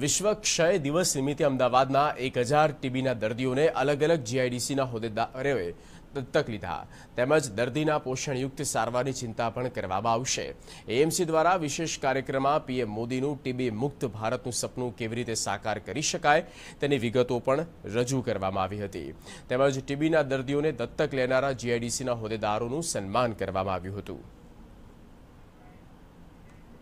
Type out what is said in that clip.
વિશ્વ ક્ષય દિવસ નિમિત્તે અમદાવાદના 1000 ટીબીના દર્દીઓને અલગ અલગ જીઆઈડીસીના હોદેદારોએ તત્કલીધા તેમજ દર્દીના પોષણયુક્ત સારવાની ચિંતા પણ કરવાવા આવશે એએમસી દ્વારા વિશેષ કાર્યક્રમા પીએમ મોદીનું ટીબી મુક્ત ભારતનું સપનું કેવી રીતે સાકાર કરી શકાય તેની વિગતો પણ રજૂ કરવામાં આવી હતી તેમજ ટીબીના દર્દીઓએ તત્ક લેનારા જીઆઈડીસીના હોદેદારોનું સન્માન કરવામાં આવ્યું હતું